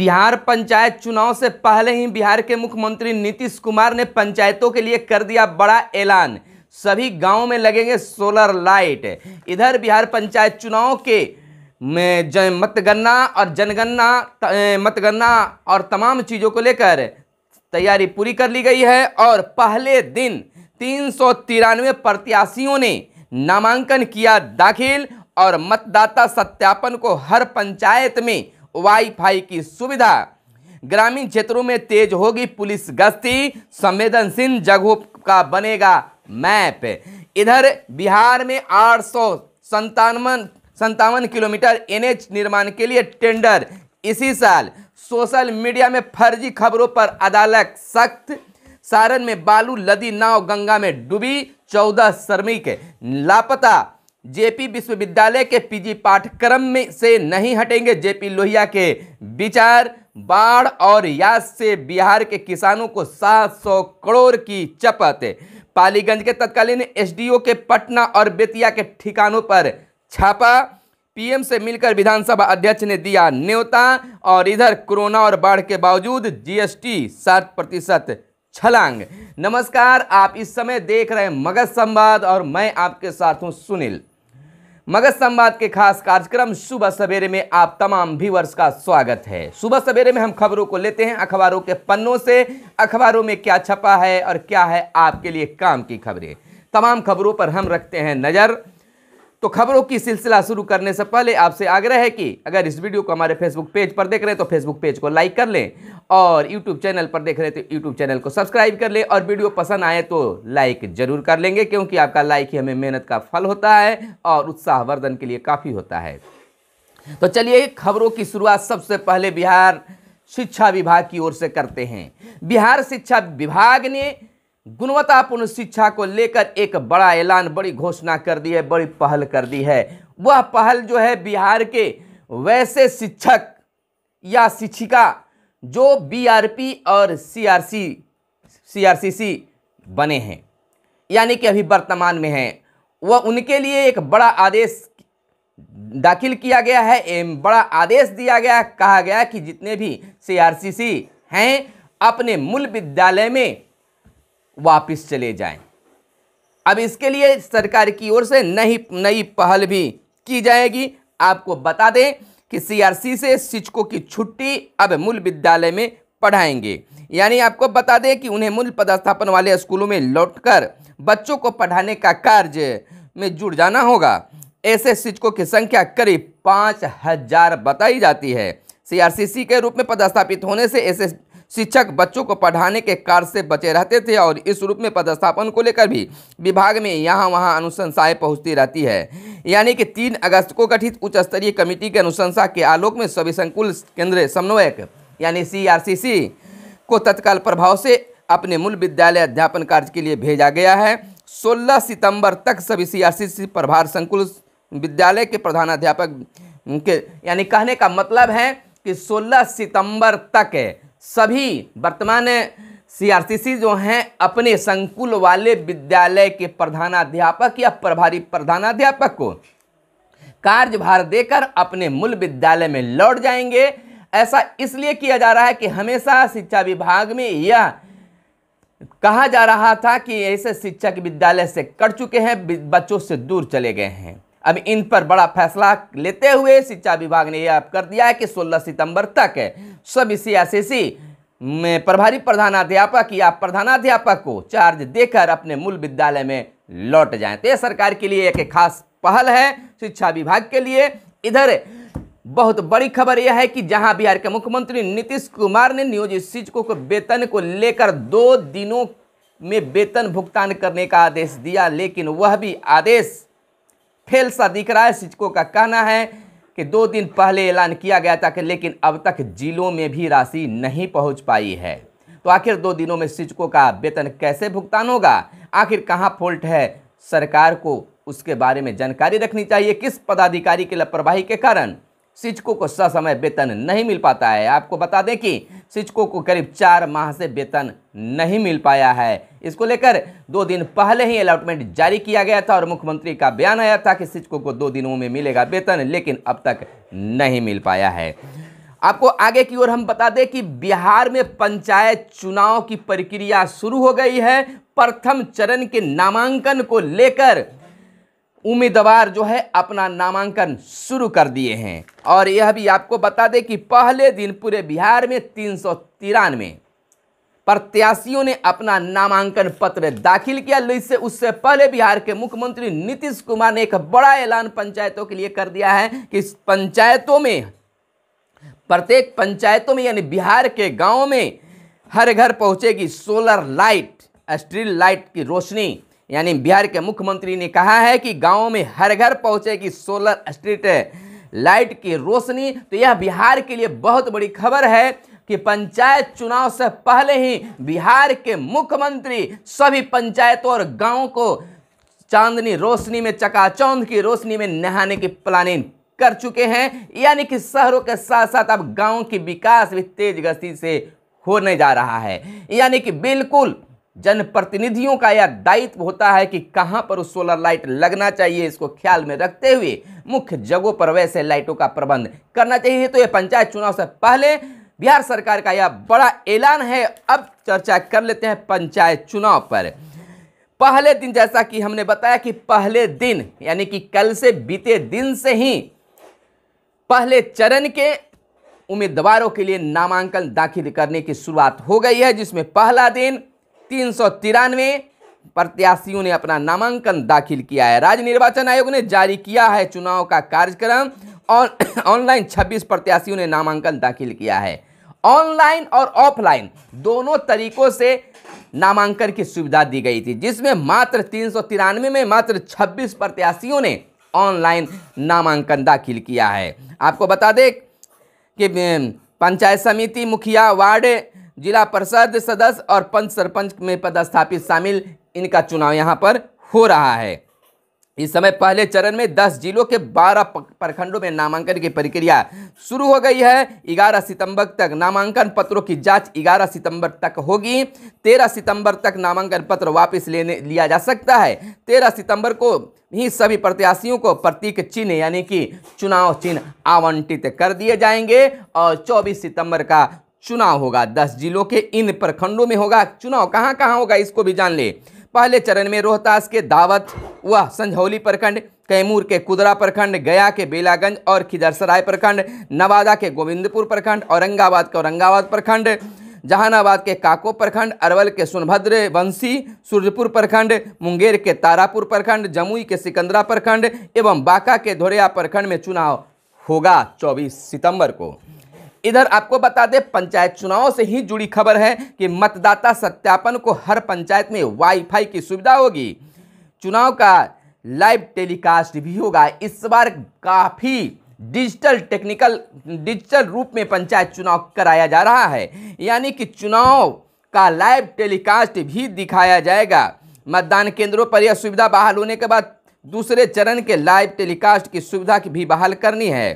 बिहार पंचायत चुनाव से पहले ही बिहार के मुख्यमंत्री नीतीश कुमार ने पंचायतों के लिए कर दिया बड़ा ऐलान सभी गांव में लगेंगे सोलर लाइट इधर बिहार पंचायत चुनाव के में मतगणना और जनगणना मतगणना और तमाम चीज़ों को लेकर तैयारी पूरी कर ली गई है और पहले दिन तीन प्रत्याशियों ने नामांकन किया दाखिल और मतदाता सत्यापन को हर पंचायत में वाईफाई की सुविधा ग्रामीण क्षेत्रों में तेज होगी पुलिस गश्ती संवेदनशील जगहों का बनेगा मैप इधर बिहार में आठ सौ संतावन संतावन किलोमीटर एनएच निर्माण के लिए टेंडर इसी साल सोशल मीडिया में फर्जी खबरों पर अदालत सख्त सारण में बालू लदी नाव गंगा में डूबी चौदह श्रमिक लापता जेपी विश्वविद्यालय के पीजी पाठ्यक्रम में से नहीं हटेंगे जेपी लोहिया के विचार बाढ़ और याद से बिहार के किसानों को 700 करोड़ की चपत पालीगंज के तत्कालीन एसडीओ के पटना और बेतिया के ठिकानों पर छापा पीएम से मिलकर विधानसभा अध्यक्ष ने दिया न्योता और इधर कोरोना और बाढ़ के बावजूद जीएसटी सात प्रतिशत छलांग नमस्कार आप इस समय देख रहे हैं मगध संवाद और मैं आपके साथ हूं सुनील मगध संवाद के खास कार्यक्रम सुबह सवेरे में आप तमाम व्यूवर्स का स्वागत है सुबह सवेरे में हम खबरों को लेते हैं अखबारों के पन्नों से अखबारों में क्या छपा है और क्या है आपके लिए काम की खबरें तमाम खबरों पर हम रखते हैं नज़र तो खबरों की सिलसिला शुरू करने से पहले आपसे आग्रह है कि अगर इस वीडियो को हमारे फेसबुक पेज पर देख रहे हैं तो फेसबुक पेज को लाइक कर लें और यूट्यूब चैनल पर देख रहे हैं तो यूट्यूब चैनल को सब्सक्राइब कर लें और वीडियो पसंद आए तो लाइक जरूर कर लेंगे क्योंकि आपका लाइक ही हमें मेहनत का फल होता है और उत्साहवर्धन के लिए काफ़ी होता है तो चलिए खबरों की शुरुआत सबसे पहले बिहार शिक्षा विभाग की ओर से करते हैं बिहार शिक्षा विभाग ने गुणवत्तापूर्ण शिक्षा को लेकर एक बड़ा ऐलान बड़ी घोषणा कर दी है बड़ी पहल कर दी है वह पहल जो है बिहार के वैसे शिक्षक या शिक्षिका जो बीआरपी और सीआरसी सीआरसीसी बने हैं यानी कि अभी वर्तमान में हैं वह उनके लिए एक बड़ा आदेश दाखिल किया गया है एम बड़ा आदेश दिया गया कहा गया कि जितने भी सीआरसीसी हैं अपने मूल विद्यालय में वापस चले जाएं। अब इसके लिए सरकार की ओर से नई नई पहल भी की जाएगी आपको बता दें कि सीआरसी से शिक्षकों की छुट्टी अब मूल विद्यालय में पढ़ाएंगे यानी आपको बता दें कि उन्हें मूल पदस्थापन वाले स्कूलों में लौटकर बच्चों को पढ़ाने का कार्य में जुड़ जाना होगा ऐसे शिक्षकों की संख्या करीब पाँच हजार बताई जाती है सीआरसीसी के रूप में पदस्थापित होने से ऐसे शिक्षक बच्चों को पढ़ाने के कार्य से बचे रहते थे और इस रूप में पदस्थापन को लेकर भी विभाग में यहाँ वहाँ अनुशंसाएँ पहुँचती रहती है यानी कि तीन अगस्त को गठित उच्च स्तरीय कमेटी के अनुशंसा के आलोक में सभी संकुल केंद्र समन्वयक यानी सी को तत्काल प्रभाव से अपने मूल विद्यालय अध्यापन कार्य के लिए भेजा गया है 16 सितंबर तक सभी सी प्रभार संकुल विद्यालय के प्रधानाध्यापक के यानी कहने का मतलब है कि 16 सितंबर तक सभी वर्तमान सीआरसीसी जो हैं अपने संकुल वाले विद्यालय के प्रधानाध्यापक या प्रभारी प्रधानाध्यापक को कार्यभार देकर अपने मूल विद्यालय में लौट जाएंगे ऐसा इसलिए किया जा रहा है कि हमेशा शिक्षा विभाग में यह कहा जा रहा था कि ऐसे शिक्षक विद्यालय से कट चुके हैं बच्चों से दूर चले गए हैं अब इन पर बड़ा फैसला लेते हुए शिक्षा विभाग ने यह कर दिया है कि 16 सितंबर तक सभी सी एस e में प्रभारी प्रधानाध्यापक या प्रधानाध्यापक को चार्ज देकर अपने मूल विद्यालय में लौट जाएं तो यह सरकार के लिए एक खास पहल है शिक्षा विभाग के लिए इधर बहुत बड़ी खबर यह है कि जहां बिहार के मुख्यमंत्री नीतीश कुमार ने नियोजित शिक्षकों को वेतन को लेकर दो दिनों में वेतन भुगतान करने का आदेश दिया लेकिन वह भी आदेश फेल सा दिख रहा है शिक्षकों का कहना है कि दो दिन पहले ऐलान किया गया था कि लेकिन अब तक जिलों में भी राशि नहीं पहुंच पाई है तो आखिर दो दिनों में शिक्षकों का वेतन कैसे भुगतान होगा आखिर कहाँ फॉल्ट है सरकार को उसके बारे में जानकारी रखनी चाहिए किस पदाधिकारी की लापरवाही के कारण शिक्षकों को ससमय वेतन नहीं मिल पाता है आपको बता दें कि शिक्षकों को करीब चार माह से वेतन नहीं मिल पाया है इसको लेकर दो दिन पहले ही अलॉटमेंट जारी किया गया था और मुख्यमंत्री का बयान आया था कि शिक्षकों को दो दिनों में मिलेगा वेतन लेकिन अब तक नहीं मिल पाया है आपको आगे की ओर हम बता दें कि बिहार में पंचायत चुनाव की प्रक्रिया शुरू हो गई है प्रथम चरण के नामांकन को लेकर उम्मीदवार जो है अपना नामांकन शुरू कर दिए हैं और यह भी आपको बता दें कि पहले दिन पूरे बिहार में तीन सौ तिरानवे प्रत्याशियों ने अपना नामांकन पत्र दाखिल किया इससे उससे पहले बिहार के मुख्यमंत्री नीतीश कुमार ने एक बड़ा ऐलान पंचायतों के लिए कर दिया है कि पंचायतों में प्रत्येक पंचायतों में यानी बिहार के गाँव में हर घर पहुँचेगी सोलर लाइट स्ट्रीट लाइट की रोशनी यानी बिहार के मुख्यमंत्री ने कहा है कि गाँव में हर घर पहुँचेगी सोलर स्ट्रीट लाइट की रोशनी तो यह बिहार के लिए बहुत बड़ी खबर है कि पंचायत चुनाव से पहले ही बिहार के मुख्यमंत्री सभी पंचायतों और गांवों को चांदनी रोशनी में चकाचौंध की रोशनी में नहाने की प्लानिंग कर चुके हैं यानी कि शहरों के साथ साथ अब गांव की विकास भी तेज गति से होने जा रहा है यानी कि बिल्कुल जनप्रतिनिधियों का यह दायित्व होता है कि कहाँ पर उस सोलर लाइट लगना चाहिए इसको ख्याल में रखते हुए मुख्य जगहों पर वैसे लाइटों का प्रबंध करना चाहिए तो यह पंचायत चुनाव से पहले बिहार सरकार का यह बड़ा ऐलान है अब चर्चा कर लेते हैं पंचायत चुनाव पर पहले दिन जैसा कि हमने बताया कि पहले दिन यानी कि कल से बीते दिन से ही पहले चरण के उम्मीदवारों के लिए नामांकन दाखिल करने की शुरुआत हो गई है जिसमें पहला दिन तीन सौ तिरानवे प्रत्याशियों ने अपना नामांकन दाखिल किया है राज्य निर्वाचन आयोग ने जारी किया है चुनाव का कार्यक्रम और ऑनलाइन छब्बीस प्रत्याशियों ने नामांकन दाखिल किया है ऑनलाइन और ऑफलाइन दोनों तरीकों से नामांकन की सुविधा दी गई थी जिसमें मात्र तीन में मात्र 26 प्रत्याशियों ने ऑनलाइन नामांकन दाखिल किया है आपको बता दें कि पंचायत समिति मुखिया वार्ड जिला परिषद सदस्य और पंच सरपंच में पदस्थापित शामिल इनका चुनाव यहाँ पर हो रहा है इस समय पहले चरण में 10 जिलों के 12 प्रखंडों में नामांकन की प्रक्रिया शुरू हो गई है 11 सितंबर तक नामांकन पत्रों की जांच 11 सितंबर तक होगी 13 सितंबर तक नामांकन पत्र वापस लेने लिया जा सकता है 13 सितंबर को ही सभी प्रत्याशियों को प्रतीक चिन्ह यानी कि चुनाव चिन्ह आवंटित कर दिए जाएंगे और 24 सितंबर का चुनाव होगा दस जिलों के इन प्रखंडों में होगा चुनाव कहाँ कहाँ होगा इसको भी जान ले पहले चरण में रोहतास के दावत व संझौली प्रखंड कैमूर के कुदरा प्रखंड गया के बेलागंज और खिदरसराय प्रखंड नवादा के गोविंदपुर प्रखंड औरंगाबाद के औरंगाबाद प्रखंड जहानाबाद के काको प्रखंड अरवल के सोनभद्र वंशी सूर्यपुर प्रखंड मुंगेर के तारापुर प्रखंड जमुई के सिकंदरा प्रखंड एवं बांका के धोरिया प्रखंड में चुनाव होगा 24 सितंबर को इधर आपको बता दें पंचायत चुनाव से ही जुड़ी खबर है कि मतदाता सत्यापन को हर पंचायत में वाईफाई की सुविधा होगी चुनाव का लाइव टेलीकास्ट भी होगा इस बार काफ़ी डिजिटल टेक्निकल डिजिटल रूप में पंचायत चुनाव कराया जा रहा है यानी कि चुनाव का लाइव टेलीकास्ट भी दिखाया जाएगा मतदान केंद्रों पर यह सुविधा बहाल होने के बाद दूसरे चरण के लाइव टेलीकास्ट की सुविधा की भी बहाल करनी है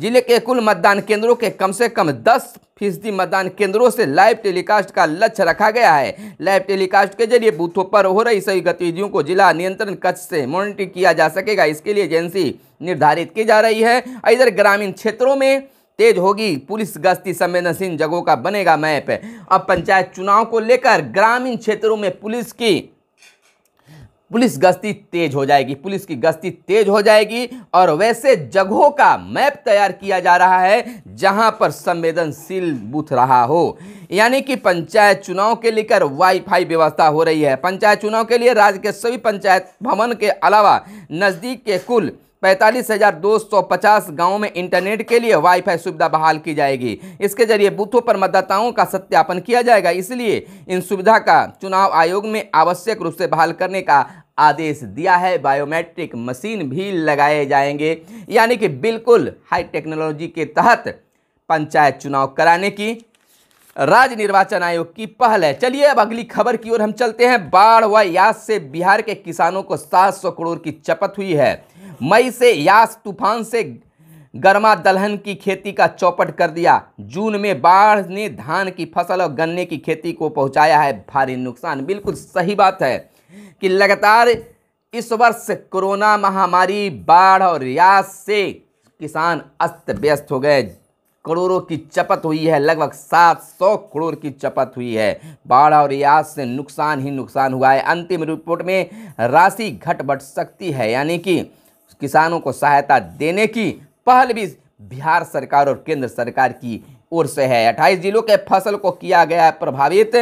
जिले के कुल मतदान केंद्रों के कम से कम दस फीसदी मतदान केंद्रों से लाइव टेलीकास्ट का लक्ष्य रखा गया है लाइव टेलीकास्ट के जरिए बूथों पर हो रही सभी गतिविधियों को जिला नियंत्रण कक्ष से मॉनिटर किया जा सकेगा इसके लिए एजेंसी निर्धारित की जा रही है इधर ग्रामीण क्षेत्रों में तेज होगी पुलिस गश्ती संवेदनशील जगहों का बनेगा मैप अब पंचायत चुनाव को लेकर ग्रामीण क्षेत्रों में पुलिस की पुलिस गश्ती तेज हो जाएगी पुलिस की गश्ती तेज हो जाएगी और वैसे जगहों का मैप तैयार किया जा रहा है जहां पर संवेदनशील बूथ रहा हो यानी कि पंचायत चुनाव के लेकर वाईफाई व्यवस्था हो रही है पंचायत चुनाव के लिए राज्य के सभी पंचायत भवन के अलावा नज़दीक के कुल पैंतालीस हज़ार दो सौ पचास गाँव में इंटरनेट के लिए वाईफाई सुविधा बहाल की जाएगी इसके जरिए बूथों पर मतदाताओं का सत्यापन किया जाएगा इसलिए इन सुविधा का चुनाव आयोग में आवश्यक रूप से बहाल करने का आदेश दिया है बायोमेट्रिक मशीन भी लगाए जाएंगे यानी कि बिल्कुल हाई टेक्नोलॉजी के तहत पंचायत चुनाव कराने की राज्य निर्वाचन आयोग की पहल है चलिए अब अगली खबर की ओर हम चलते हैं बाढ़ व याद से बिहार के किसानों को 700 करोड़ की चपत हुई है मई से यास तूफान से गर्मा दलहन की खेती का चौपट कर दिया जून में बाढ़ ने धान की फसल और गन्ने की खेती को पहुंचाया है भारी नुकसान बिल्कुल सही बात है कि लगातार इस वर्ष कोरोना महामारी बाढ़ और यास से किसान अस्त व्यस्त हो गए करोड़ों की चपत हुई है लगभग 700 करोड़ की चपत हुई है बाढ़ और रियाज से नुकसान ही नुकसान हुआ है अंतिम रिपोर्ट में राशि घट बढ़ सकती है यानी कि किसानों को सहायता देने की पहल भी बिहार सरकार और केंद्र सरकार की ओर से है अट्ठाईस जिलों के फसल को किया गया प्रभावित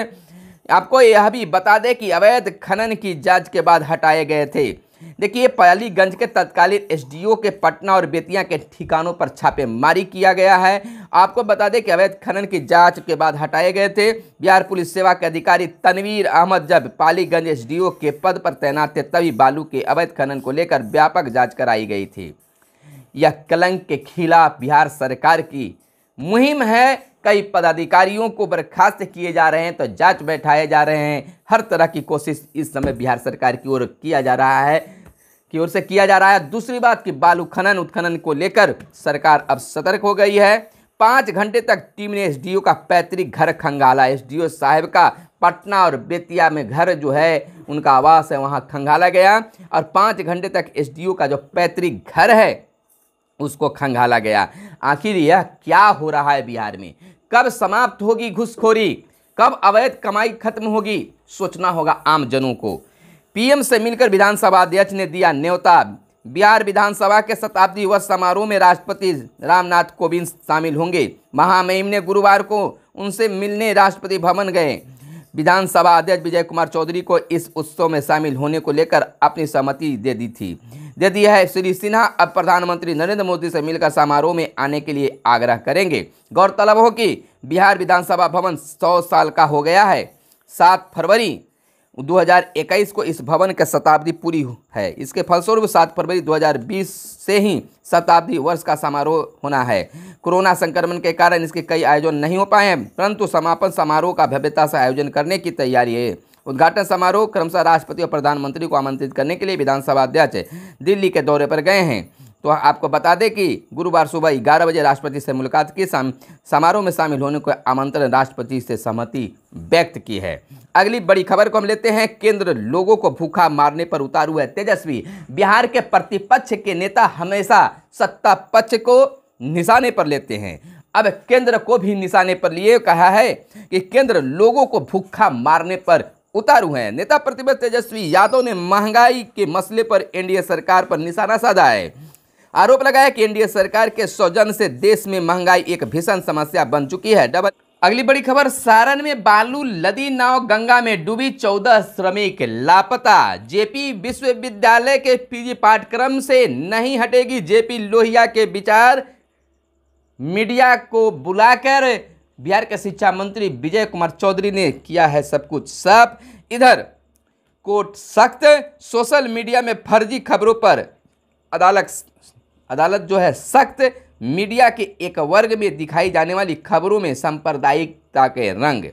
आपको यह भी बता दें कि अवैध खनन की जांच के बाद हटाए गए थे देखिए पालीगंज के तत्कालीन एसडीओ के पटना और बेतिया के ठिकानों पर छापेमारी किया गया है आपको बता दें कि अवैध खनन की जांच के बाद हटाए गए थे बिहार पुलिस सेवा के अधिकारी तनवीर अहमद जब पालीगंज एसडीओ के पद पर तैनात थे तभी बालू के अवैध खनन को लेकर व्यापक जाँच कराई गई थी यह कलंक के खिलाफ बिहार सरकार की मुहिम है कई पदाधिकारियों को बर्खास्त किए जा रहे हैं तो जांच बैठाए जा रहे हैं हर तरह की कोशिश इस समय बिहार सरकार की ओर किया जा रहा है की ओर से किया जा रहा है दूसरी बात कि बालू खनन उत्खनन को लेकर सरकार अब सतर्क हो गई है पाँच घंटे तक टीम ने एसडीओ का पैतृक घर खंगाला एसडीओ साहब का पटना और बेतिया में घर जो है उनका आवास है वहाँ खंगाला गया और पाँच घंटे तक एसडीओ का जो पैतृक घर है उसको खंगाला गया आखिर यह क्या हो रहा है बिहार में कब समाप्त होगी घुसखोरी कब अवैध कमाई खत्म होगी सोचना होगा आमजनों को पीएम से मिलकर विधानसभा अध्यक्ष ने दिया न्योता बिहार विधानसभा के शताब्दी वर्ष समारोह में राष्ट्रपति रामनाथ कोविंद शामिल होंगे महामहिम ने गुरुवार को उनसे मिलने राष्ट्रपति भवन गए विधानसभा अध्यक्ष विजय कुमार चौधरी को इस उत्सव में शामिल होने को लेकर अपनी सहमति दे दी थी दे दी है श्री सिन्हा अब प्रधानमंत्री नरेंद्र मोदी से मिलकर समारोह में आने के लिए आग्रह करेंगे गौरतलब हो कि बिहार विधानसभा भवन सौ साल का हो गया है सात फरवरी 2021 को इस भवन की शताब्दी पूरी है इसके फलस्वरूप सात फरवरी 2020 से ही शताब्दी वर्ष का समारोह होना है कोरोना संक्रमण के कारण इसके कई आयोजन नहीं हो पाए हैं परंतु समापन समारोह का भव्यता से आयोजन करने की तैयारी है उद्घाटन समारोह क्रमशः राष्ट्रपति और प्रधानमंत्री को आमंत्रित करने के लिए विधानसभा अध्यक्ष दिल्ली के दौरे पर गए हैं तो आपको बता दें कि गुरुवार सुबह ग्यारह बजे राष्ट्रपति से मुलाकात की समारोह में शामिल होने को आमंत्रण राष्ट्रपति से सहमति व्यक्त की है अगली बड़ी खबर को हम लेते हैं केंद्र लोगों को भूखा मारने पर उतारू है तेजस्वी बिहार के प्रतिपक्ष के नेता हमेशा सत्ता पक्ष को निशाने पर लेते हैं अब केंद्र को भी निशाने पर लिए कहा है कि केंद्र लोगों को भूखा मारने पर उतारू है नेता प्रतिपक्ष तेजस्वी यादव ने महंगाई के मसले पर एनडीए सरकार पर निशाना साधा है आरोप लगाया कि एनडीए सरकार के सौजन से देश में महंगाई एक भीषण समस्या बन चुकी है डबल अगली बड़ी खबर सारण में बालू लदी नाव गंगा में डूबी चौदह श्रमिक लापता जेपी विश्वविद्यालय के पीजी पाठ्यक्रम से नहीं हटेगी जेपी लोहिया के विचार मीडिया को बुलाकर बिहार के शिक्षा मंत्री विजय कुमार चौधरी ने किया है सब कुछ साफ इधर कोर्ट सख्त सोशल मीडिया में फर्जी खबरों पर अदालत अदालत जो है सख्त मीडिया के एक वर्ग में दिखाई जाने वाली खबरों में सांप्रदायिकता के रंग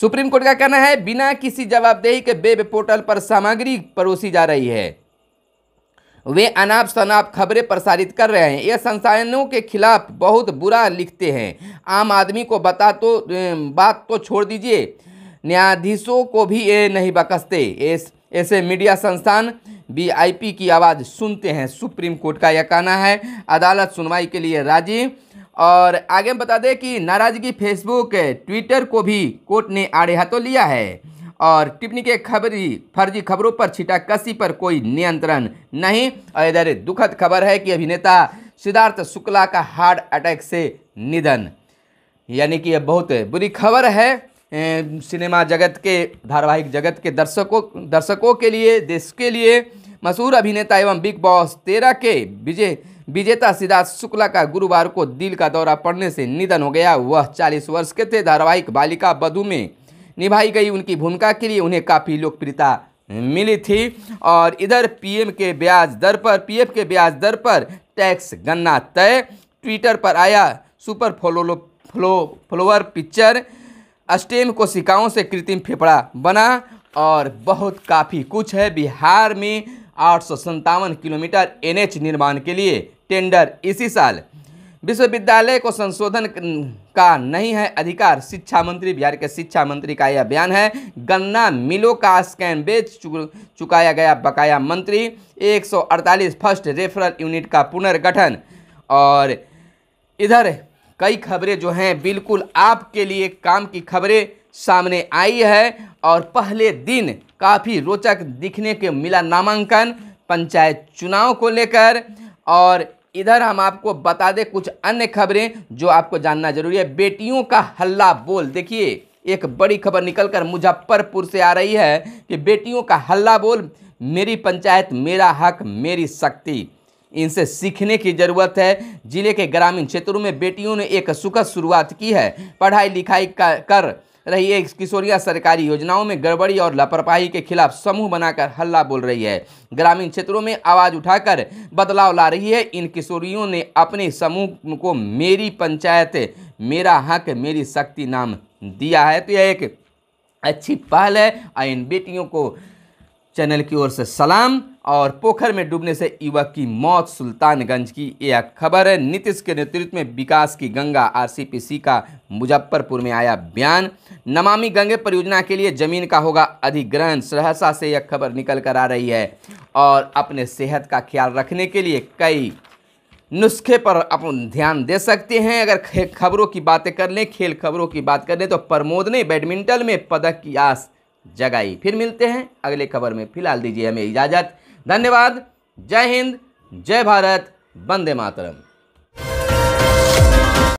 सुप्रीम कोर्ट का कहना है बिना किसी जवाबदेही के वेब पोर्टल पर सामग्री परोसी जा रही है वे अनाप शनाप खबरें प्रसारित कर रहे हैं यह संसाधनों के खिलाफ बहुत बुरा लिखते हैं आम आदमी को बता तो बात तो छोड़ दीजिए न्यायाधीशों को भी ये नहीं बकसते इस ऐसे मीडिया संस्थान वीआईपी की आवाज़ सुनते हैं सुप्रीम कोर्ट का यह कहना है अदालत सुनवाई के लिए राजी और आगे बता दें कि नाराज़गी फेसबुक ट्विटर को भी कोर्ट ने आड़े हाथों लिया है और टिप्पणी के खबरी फर्जी खबरों पर छिटा कसी पर कोई नियंत्रण नहीं और इधर दुखद खबर है कि अभिनेता सिद्धार्थ शुक्ला का हार्ट अटैक से निधन यानी कि यह बहुत बुरी खबर है सिनेमा जगत के धारावाहिक जगत के दर्शकों दर्शकों के लिए देश के लिए मशहूर अभिनेता एवं बिग बॉस तेरह के विजय विजेता सिद्धार्थ शुक्ला का गुरुवार को दिल का दौरा पड़ने से निधन हो गया वह चालीस वर्ष के थे धारावाहिक बालिका बधू में निभाई गई उनकी भूमिका के लिए उन्हें काफ़ी लोकप्रियता मिली थी और इधर पीएम के ब्याज दर पर पीएफ के ब्याज दर पर टैक्स गन्ना तय ट्विटर पर आया super follow flow flower picture stem कोशिकाओं से कृत्रिम फेफड़ा बना और बहुत काफ़ी कुछ है बिहार में आठ किलोमीटर एनएच निर्माण के लिए टेंडर इसी साल विश्वविद्यालय को संशोधन का नहीं है अधिकार शिक्षा मंत्री बिहार के शिक्षा मंत्री का यह बयान है गन्ना मिलों का स्कैन बेच चुकाया गया बकाया मंत्री 148 फर्स्ट रेफरल यूनिट का पुनर्गठन और इधर कई खबरें जो हैं बिल्कुल आपके लिए काम की खबरें सामने आई है और पहले दिन काफ़ी रोचक दिखने के मिला नामांकन पंचायत चुनाव को लेकर और इधर हम आपको बता दें कुछ अन्य खबरें जो आपको जानना जरूरी है बेटियों का हल्ला बोल देखिए एक बड़ी खबर निकलकर मुजफ्फरपुर से आ रही है कि बेटियों का हल्ला बोल मेरी पंचायत मेरा हक मेरी शक्ति इनसे सीखने की ज़रूरत है जिले के ग्रामीण क्षेत्रों में बेटियों ने एक सुखद शुरुआत की है पढ़ाई लिखाई कर रही है किशोरिया सरकारी योजनाओं में गड़बड़ी और लापरवाही के खिलाफ समूह बनाकर हल्ला बोल रही है ग्रामीण क्षेत्रों में आवाज उठाकर बदलाव ला रही है इन किशोरियों ने अपने समूह को मेरी पंचायत मेरा हक मेरी शक्ति नाम दिया है तो यह एक अच्छी पहल है और इन बेटियों को चैनल की ओर से सलाम और पोखर में डूबने से युवक की मौत सुल्तानगंज की यह खबर है नीतीश के नेतृत्व में विकास की गंगा आरसीपीसी का मुजफ्फरपुर में आया बयान नमामि गंगे परियोजना के लिए जमीन का होगा अधिग्रहण सहरसा से यह खबर निकल कर आ रही है और अपने सेहत का ख्याल रखने के लिए कई नुस्खे पर अपन ध्यान दे सकते हैं अगर खबरों की बातें कर लें खेल खबरों की बात कर लें तो प्रमोद ने बैडमिंटन में पदक की आस जगाई फिर मिलते हैं अगले खबर में फिलहाल दीजिए हमें इजाज़त धन्यवाद जय हिंद जय भारत वंदे मातरम